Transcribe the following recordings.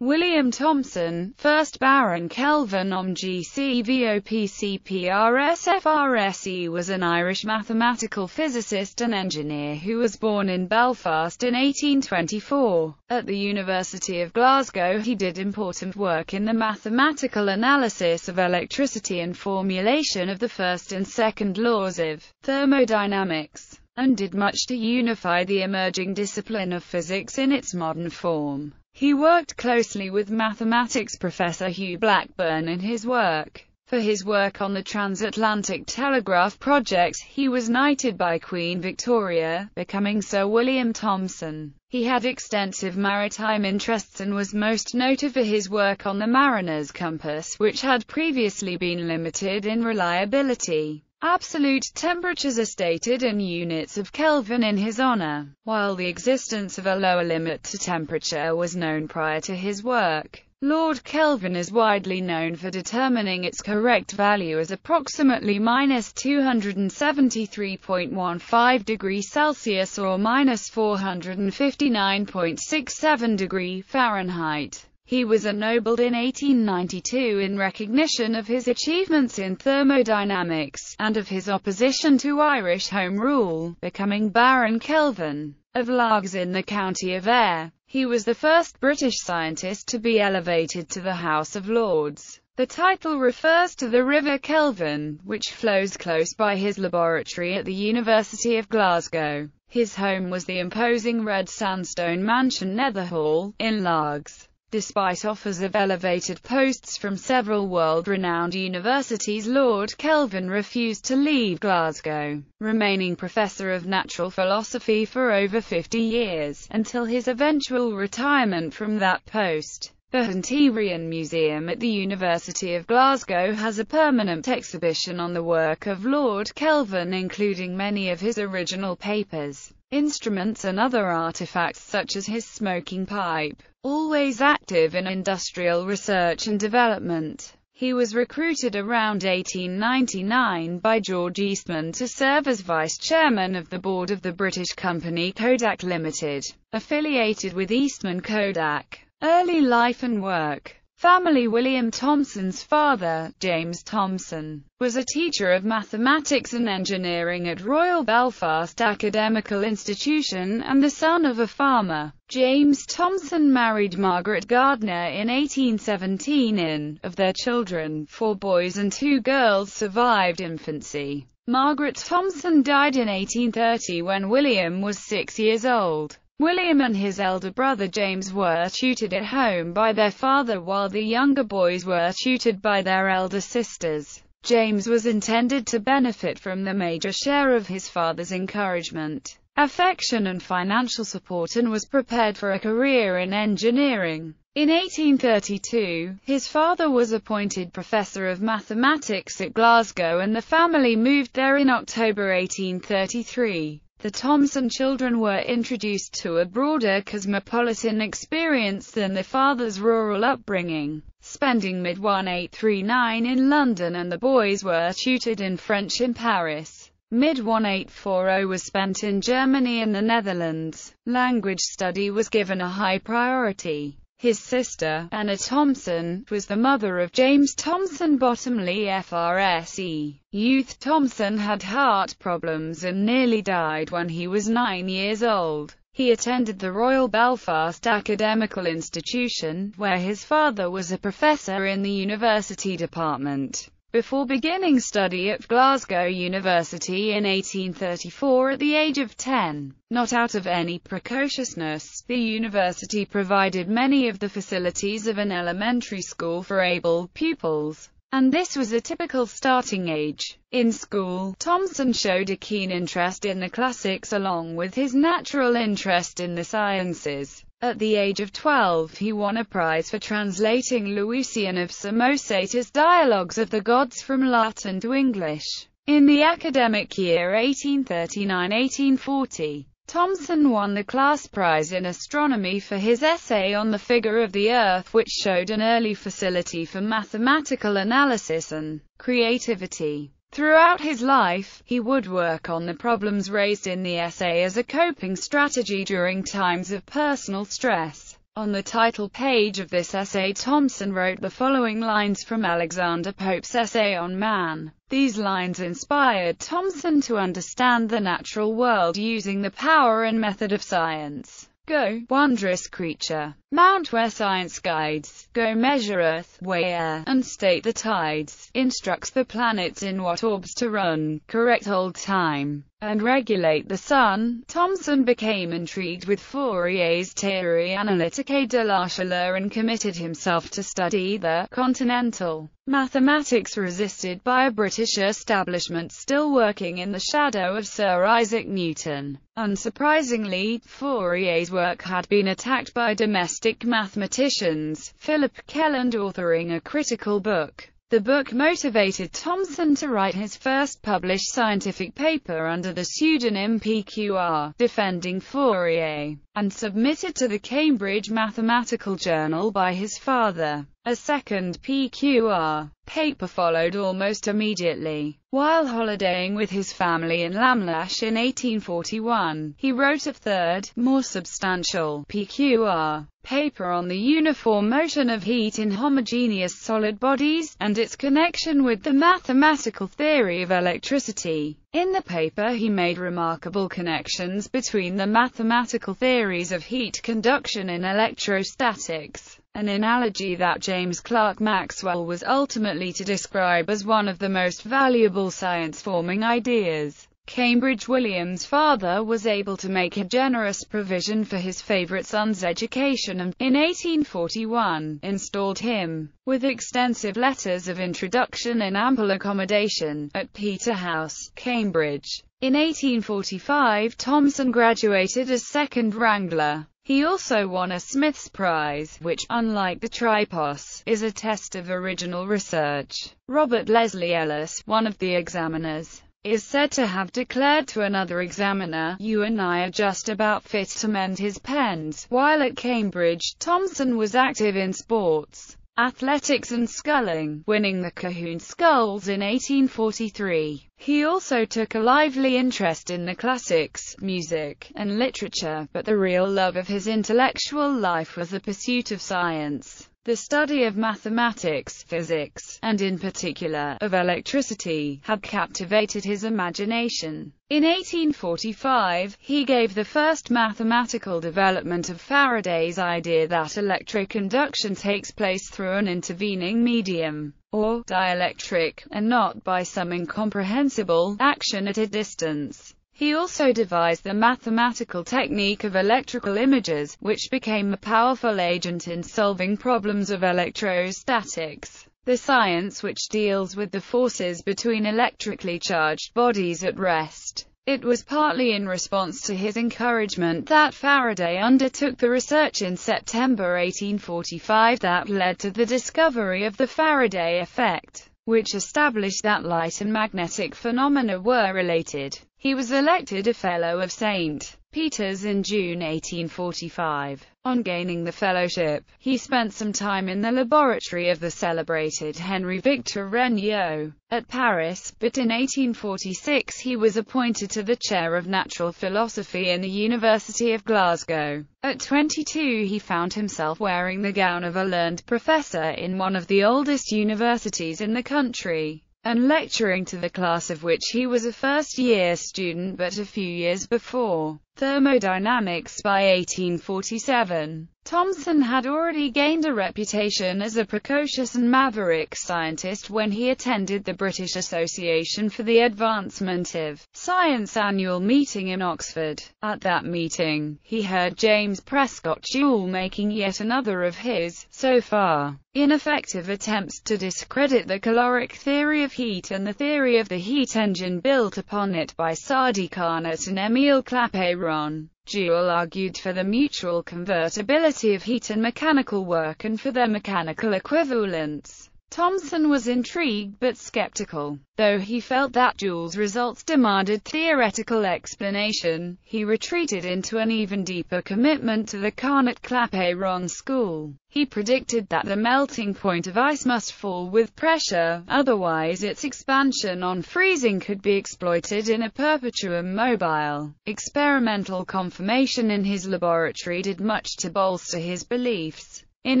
William Thompson, 1st Baron Kelvin Om GCVOPCPRSFRSE was an Irish mathematical physicist and engineer who was born in Belfast in 1824. At the University of Glasgow he did important work in the mathematical analysis of electricity and formulation of the first and second laws of thermodynamics and did much to unify the emerging discipline of physics in its modern form. He worked closely with mathematics professor Hugh Blackburn in his work. For his work on the transatlantic telegraph project, he was knighted by Queen Victoria, becoming Sir William Thomson. He had extensive maritime interests and was most noted for his work on the mariner's compass, which had previously been limited in reliability. Absolute temperatures are stated in units of Kelvin in his honor, while the existence of a lower limit to temperature was known prior to his work. Lord Kelvin is widely known for determining its correct value as approximately minus 273.15 degrees Celsius or minus 459.67 degrees Fahrenheit. He was ennobled in 1892 in recognition of his achievements in thermodynamics, and of his opposition to Irish Home Rule, becoming Baron Kelvin of Largs in the county of Ayr. He was the first British scientist to be elevated to the House of Lords. The title refers to the River Kelvin, which flows close by his laboratory at the University of Glasgow. His home was the imposing red sandstone mansion Netherhall, in Largs. Despite offers of elevated posts from several world-renowned universities Lord Kelvin refused to leave Glasgow, remaining Professor of Natural Philosophy for over 50 years, until his eventual retirement from that post. The Hunterian Museum at the University of Glasgow has a permanent exhibition on the work of Lord Kelvin including many of his original papers, instruments and other artifacts such as his smoking pipe. Always active in industrial research and development, he was recruited around 1899 by George Eastman to serve as vice chairman of the board of the British company Kodak Limited, affiliated with Eastman Kodak. Early life and work Family William Thomson's father, James Thomson, was a teacher of mathematics and engineering at Royal Belfast Academical Institution and the son of a farmer. James Thomson married Margaret Gardner in 1817 in, of their children, four boys and two girls survived infancy. Margaret Thomson died in 1830 when William was six years old. William and his elder brother James were tutored at home by their father while the younger boys were tutored by their elder sisters. James was intended to benefit from the major share of his father's encouragement, affection and financial support and was prepared for a career in engineering. In 1832, his father was appointed Professor of Mathematics at Glasgow and the family moved there in October 1833. The Thompson children were introduced to a broader cosmopolitan experience than their father's rural upbringing, spending mid-1839 in London and the boys were tutored in French in Paris. Mid-1840 was spent in Germany and the Netherlands. Language study was given a high priority. His sister, Anna Thompson, was the mother of James Thompson Bottomley FRSE. Youth Thompson had heart problems and nearly died when he was nine years old. He attended the Royal Belfast Academical Institution, where his father was a professor in the university department before beginning study at Glasgow University in 1834 at the age of 10. Not out of any precociousness, the university provided many of the facilities of an elementary school for able pupils and this was a typical starting age. In school, Thompson showed a keen interest in the classics along with his natural interest in the sciences. At the age of 12 he won a prize for translating Lucian of Samosata's Dialogues of the Gods from Latin to English. In the academic year 1839-1840, Thomson won the class prize in astronomy for his essay on the figure of the Earth which showed an early facility for mathematical analysis and creativity. Throughout his life, he would work on the problems raised in the essay as a coping strategy during times of personal stress. On the title page of this essay Thompson wrote the following lines from Alexander Pope's essay on man. These lines inspired Thompson to understand the natural world using the power and method of science. Go, wondrous creature, mount where science guides, go measure earth, weigh air, and state the tides, instructs the planets in what orbs to run, correct old time, and regulate the sun, Thomson became intrigued with Fourier's Théorie Analytique de la Chaleur and committed himself to study the continental mathematics resisted by a British establishment still working in the shadow of Sir Isaac Newton. Unsurprisingly, Fourier's work had been attacked by domestic mathematicians, Philip Kelland authoring a critical book the book motivated Thomson to write his first published scientific paper under the pseudonym PQR, defending Fourier and submitted to the Cambridge Mathematical Journal by his father. A second PQR paper followed almost immediately. While holidaying with his family in Lamlash in 1841, he wrote a third, more substantial, PQR paper on the uniform motion of heat in homogeneous solid bodies, and its connection with the mathematical theory of electricity. In the paper he made remarkable connections between the mathematical theories of heat conduction in electrostatics, an analogy that James Clerk Maxwell was ultimately to describe as one of the most valuable science-forming ideas. Cambridge-William's father was able to make a generous provision for his favourite son's education and, in 1841, installed him, with extensive letters of introduction and ample accommodation, at Peterhouse, Cambridge. In 1845 Thomson graduated as second wrangler. He also won a Smith's Prize, which, unlike the Tripos, is a test of original research. Robert Leslie Ellis, one of the examiners, is said to have declared to another examiner, you and I are just about fit to mend his pens. While at Cambridge, Thompson was active in sports, athletics and sculling, winning the Cahoon Sculls in 1843. He also took a lively interest in the classics, music, and literature, but the real love of his intellectual life was the pursuit of science. The study of mathematics, physics, and in particular, of electricity, had captivated his imagination. In 1845, he gave the first mathematical development of Faraday's idea that electric induction takes place through an intervening medium, or dielectric, and not by some incomprehensible action at a distance. He also devised the mathematical technique of electrical images, which became a powerful agent in solving problems of electrostatics, the science which deals with the forces between electrically charged bodies at rest. It was partly in response to his encouragement that Faraday undertook the research in September 1845 that led to the discovery of the Faraday effect, which established that light and magnetic phenomena were related. He was elected a Fellow of St. Peter's in June 1845. On gaining the fellowship, he spent some time in the laboratory of the celebrated Henri Victor Regnault at Paris, but in 1846 he was appointed to the chair of natural philosophy in the University of Glasgow. At 22 he found himself wearing the gown of a learned professor in one of the oldest universities in the country and lecturing to the class of which he was a first-year student but a few years before. Thermodynamics By 1847, Thomson had already gained a reputation as a precocious and maverick scientist when he attended the British Association for the Advancement of Science annual meeting in Oxford. At that meeting, he heard James Prescott Joule making yet another of his, so far, ineffective attempts to discredit the caloric theory of heat and the theory of the heat engine built upon it by Sadi Carnot and Émile Clapeyron. Joule argued for the mutual convertibility of heat and mechanical work and for their mechanical equivalence. Thomson was intrigued but skeptical. Though he felt that Joule's results demanded theoretical explanation, he retreated into an even deeper commitment to the Carnot-Clapeyron school. He predicted that the melting point of ice must fall with pressure, otherwise its expansion on freezing could be exploited in a perpetuum mobile. Experimental confirmation in his laboratory did much to bolster his beliefs. In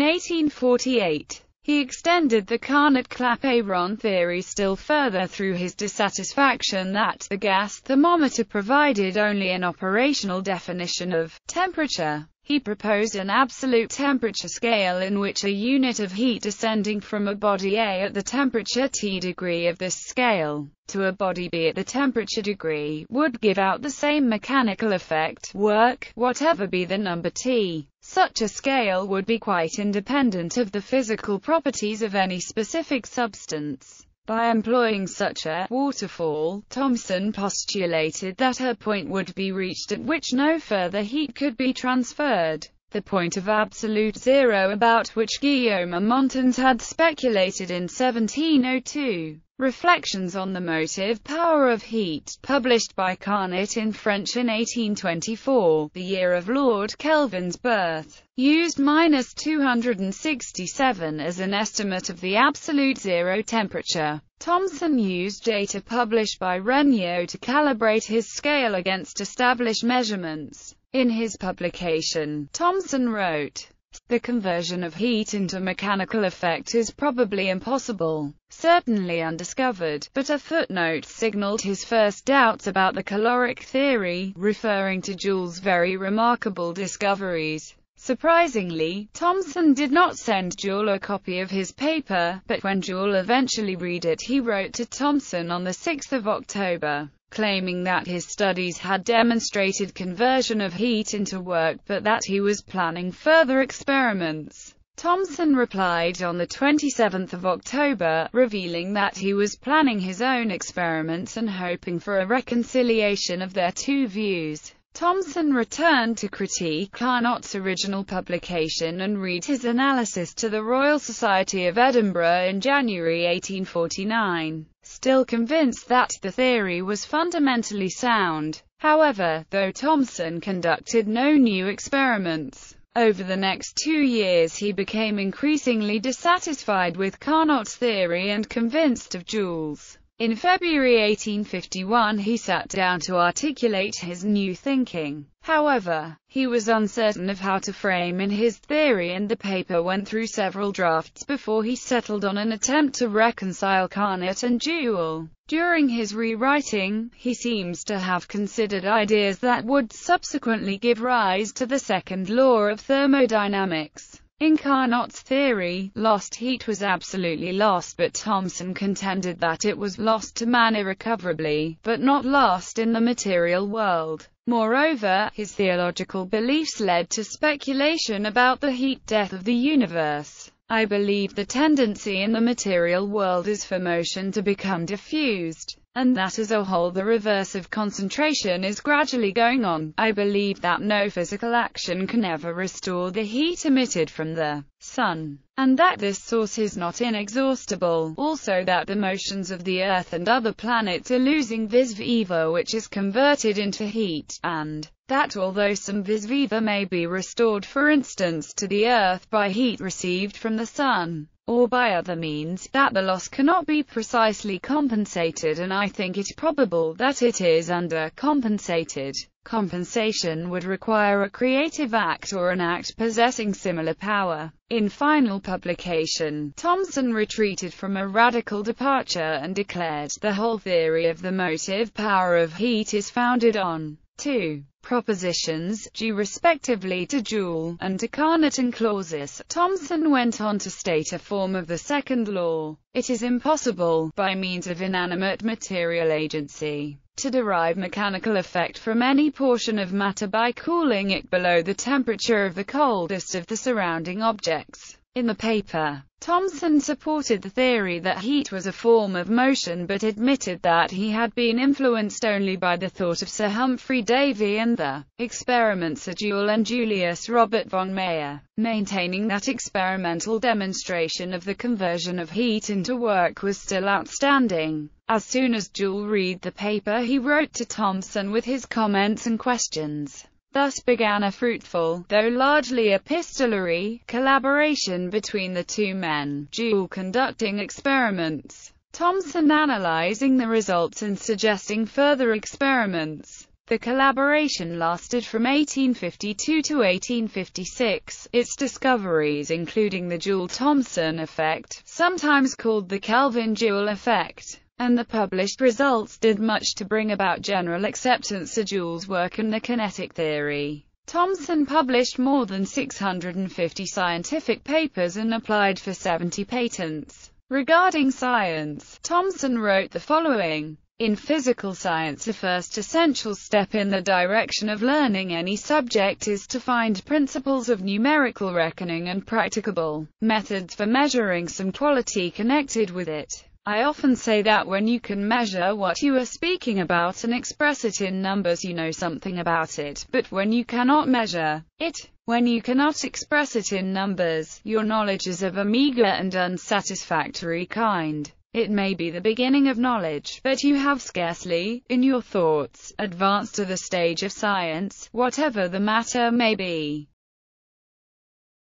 1848, he extended the Carnot-Clapeyron theory still further through his dissatisfaction that the gas thermometer provided only an operational definition of temperature. He proposed an absolute temperature scale in which a unit of heat descending from a body A at the temperature T degree of this scale, to a body B at the temperature degree, would give out the same mechanical effect, work, whatever be the number T. Such a scale would be quite independent of the physical properties of any specific substance. By employing such a waterfall, Thomson postulated that a point would be reached at which no further heat could be transferred the point of absolute zero about which Guillaume Montans had speculated in 1702. Reflections on the Motive Power of Heat, published by Carnot in French in 1824, the year of Lord Kelvin's birth, used minus 267 as an estimate of the absolute zero temperature. Thomson used data published by Regnault to calibrate his scale against established measurements. In his publication, Thomson wrote, the conversion of heat into mechanical effect is probably impossible, certainly undiscovered, but a footnote signaled his first doubts about the caloric theory, referring to Joule's very remarkable discoveries. Surprisingly, Thomson did not send Joule a copy of his paper, but when Joule eventually read it he wrote to Thomson on 6 October claiming that his studies had demonstrated conversion of heat into work but that he was planning further experiments. Thomson replied on 27 October, revealing that he was planning his own experiments and hoping for a reconciliation of their two views. Thomson returned to critique Carnot's original publication and read his analysis to the Royal Society of Edinburgh in January 1849 still convinced that the theory was fundamentally sound. However, though Thomson conducted no new experiments, over the next two years he became increasingly dissatisfied with Carnot's theory and convinced of Joule's. In February 1851 he sat down to articulate his new thinking. However, he was uncertain of how to frame in his theory and the paper went through several drafts before he settled on an attempt to reconcile Carnot and Jewell. During his rewriting, he seems to have considered ideas that would subsequently give rise to the second law of thermodynamics. In Carnot's theory, lost heat was absolutely lost but Thomson contended that it was lost to man irrecoverably, but not lost in the material world. Moreover, his theological beliefs led to speculation about the heat death of the universe. I believe the tendency in the material world is for motion to become diffused and that as a whole the reverse of concentration is gradually going on. I believe that no physical action can ever restore the heat emitted from the sun, and that this source is not inexhaustible, also that the motions of the Earth and other planets are losing vis viva which is converted into heat, and that although some vis viva may be restored for instance to the earth by heat received from the sun, or by other means, that the loss cannot be precisely compensated and I think it probable that it is under compensated. Compensation would require a creative act or an act possessing similar power. In final publication, Thomson retreated from a radical departure and declared, the whole theory of the motive power of heat is founded on 2 propositions, due respectively to Joule, and to Carnot and Clausius. Thomson went on to state a form of the second law. It is impossible, by means of inanimate material agency, to derive mechanical effect from any portion of matter by cooling it below the temperature of the coldest of the surrounding objects. In the paper, Thomson supported the theory that heat was a form of motion but admitted that he had been influenced only by the thought of Sir Humphrey Davy and the experiments of Joule and Julius Robert von Mayer, maintaining that experimental demonstration of the conversion of heat into work was still outstanding. As soon as Joule read the paper he wrote to Thomson with his comments and questions. Thus began a fruitful, though largely epistolary, collaboration between the two men, Jewell conducting experiments, Thomson analyzing the results and suggesting further experiments. The collaboration lasted from 1852 to 1856. Its discoveries including the Joule-Thomson effect, sometimes called the Kelvin-Joule effect, and the published results did much to bring about general acceptance of Joule's work and the kinetic theory. Thomson published more than 650 scientific papers and applied for 70 patents. Regarding science, Thomson wrote the following. In physical science the first essential step in the direction of learning any subject is to find principles of numerical reckoning and practicable methods for measuring some quality connected with it. I often say that when you can measure what you are speaking about and express it in numbers you know something about it, but when you cannot measure it, when you cannot express it in numbers, your knowledge is of a meager and unsatisfactory kind. It may be the beginning of knowledge, but you have scarcely, in your thoughts, advanced to the stage of science, whatever the matter may be.